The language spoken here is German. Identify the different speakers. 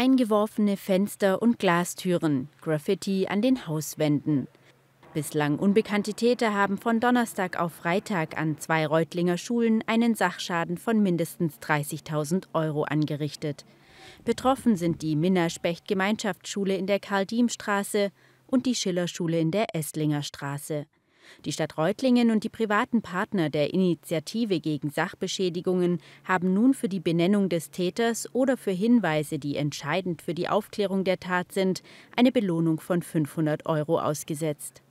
Speaker 1: eingeworfene Fenster und Glastüren, Graffiti an den Hauswänden. Bislang unbekannte Täter haben von Donnerstag auf Freitag an zwei Reutlinger Schulen einen Sachschaden von mindestens 30.000 Euro angerichtet. Betroffen sind die minna specht Gemeinschaftsschule in der Karl-Diem-Straße und die Schillerschule in der Esslinger Straße. Die Stadt Reutlingen und die privaten Partner der Initiative gegen Sachbeschädigungen haben nun für die Benennung des Täters oder für Hinweise, die entscheidend für die Aufklärung der Tat sind, eine Belohnung von 500 Euro ausgesetzt.